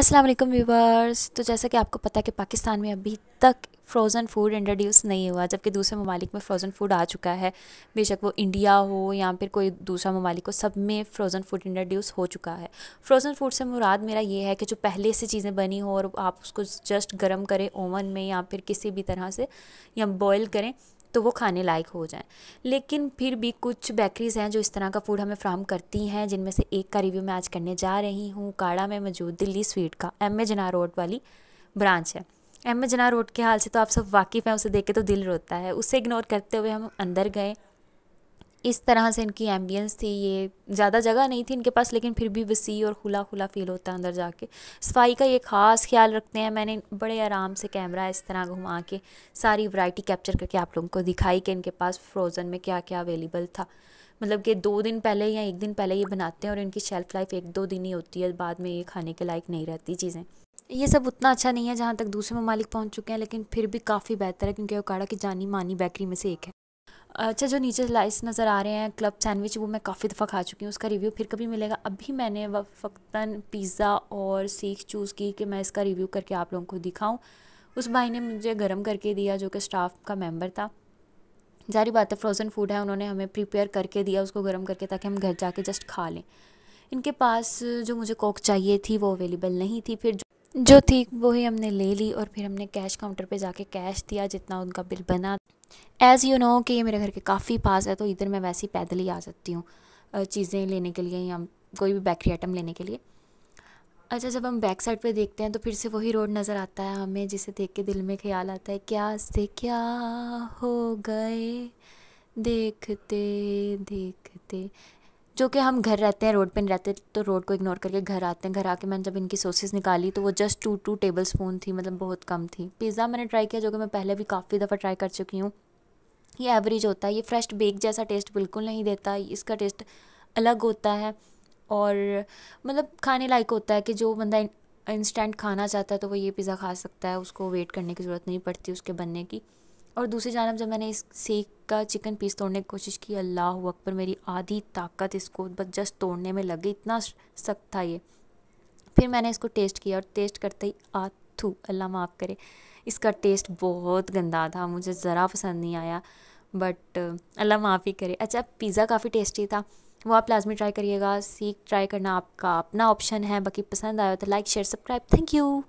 अस्सलाम वालेकुम व्यूवर्स तो जैसा कि आपको पता है कि पाकिस्तान में अभी तक फ्रोज़न फूड इंट्रोड्यूस नहीं हुआ जबकि दूसरे ममालिक में फ़्रोज़न फूड आ चुका है बेशक वो इंडिया हो या फिर कोई दूसरा ममालिक हो सब में फ़्रोज़न फूड इंट्रोड्यूस हो चुका है फ़्रोज़न फूड से मुराद मेरा ये है कि जो पहले से चीज़ें बनी हो और आप उसको जस्ट गर्म करें ओवन में या फिर किसी भी तरह से या बॉयल करें तो वो खाने लायक हो जाए लेकिन फिर भी कुछ बेकरीज़ हैं जो इस तरह का फूड हमें फ्राहम करती हैं जिनमें से एक का रिव्यू मैं आज करने जा रही हूँ काड़ा में मौजूद दिल्ली स्वीट का एम ए जना रोड वाली ब्रांच है एम ए जना रोड के हाल से तो आप सब वाकिफ़ हैं उसे देख के तो दिल रोता है उसे इग्नोर करते हुए हम अंदर गए इस तरह से इनकी एम्बियंस थी ये ज़्यादा जगह नहीं थी इनके पास लेकिन फिर भी वसी और खुला खुला फील होता है अंदर जाके सफाई का ये ख़ास ख्याल रखते हैं मैंने बड़े आराम से कैमरा इस तरह घुमा के सारी वैरायटी कैप्चर करके आप लोगों को दिखाई कि इनके पास फ्रोज़न में क्या क्या अवेलेबल था मतलब कि दो दिन पहले या एक दिन पहले ये बनाते हैं और इनकी शेल्फ़ लाइफ एक दो दिन ही होती है बाद में ये खाने के लायक नहीं रहती चीज़ें ये सब उतना अच्छा नहीं है जहाँ तक दूसरे ममालिक पहुँच चुके हैं लेकिन फिर भी काफ़ी बेहतर है क्योंकि ओकाड़ा की जानी मानी बेकरी में से एक है अच्छा जो नीचे स्लाइस नज़र आ रहे हैं क्लब सैंडविच वो मैं काफ़ी दफ़ा खा चुकी हूँ उसका रिव्यू फिर कभी मिलेगा अभी मैंने वक्तन पिज़्ज़ा और सीख चूज़ की कि मैं इसका रिव्यू करके आप लोगों को दिखाऊँ उस भाई ने मुझे गर्म करके दिया जो कि स्टाफ का मेम्बर था जारी बात है फ्रोज़न फूड है उन्होंने हमें प्रिपेयर करके दिया उसको गर्म करके ताकि हम घर जाके जस्ट खा लें इनके पास जो मुझे कोक चाहिए थी वो अवेलेबल नहीं थी फिर जो, थी वही हमने ले ली और फिर हमने कैश काउंटर पे जाके कैश दिया जितना उनका बिल बना एज़ यू नो कि ये मेरे घर के काफ़ी पास है तो इधर मैं वैसे ही पैदल ही आ सकती हूँ चीज़ें लेने के लिए या कोई भी बेकरी आइटम लेने के लिए अच्छा जब हम बैक साइड पे देखते हैं तो फिर से वही रोड नज़र आता है हमें जिसे देख के दिल में ख्याल आता है क्या से क्या हो गए देखते देखते जो कि हम घर रहते हैं रोड पे नहीं रहते तो रोड को इग्नोर करके घर आते हैं घर आके मैंने जब इनकी सोसेस निकाली तो वो just two two tablespoon थी मतलब बहुत कम थी पिज़्ज़ा मैंने ट्राई किया जो कि मैं पहले भी काफ़ी दफ़ा ट्राई कर चुकी हूँ ये एवरेज होता है ये फ्रेश बेक जैसा टेस्ट बिल्कुल नहीं देता इसका टेस्ट अलग होता है और मतलब खाने लायक होता है कि जो बंदा इंस्टेंट खाना चाहता है तो वो ये पिज़्ज़ा खा सकता है उसको वेट करने की ज़रूरत नहीं पड़ती उसके बनने की और दूसरी जानब जब मैंने इस सेक का चिकन पीस तोड़ने की कोशिश की अल्लाह अकबर मेरी आधी ताकत इसको बस जस्ट तोड़ने में लगी इतना सख्त था ये फिर मैंने इसको टेस्ट किया और टेस्ट करते ही आ थू अल्लाह माफ़ करे इसका टेस्ट बहुत गंदा था मुझे ज़रा पसंद नहीं आया बट अल्लाह माफ़ी करे अच्छा पिज़्ज़ा काफ़ी टेस्टी था वो आप लाजमी ट्राई करिएगा सीख ट्राई करना आपका अपना ऑप्शन है बाकी पसंद आया तो like share subscribe thank you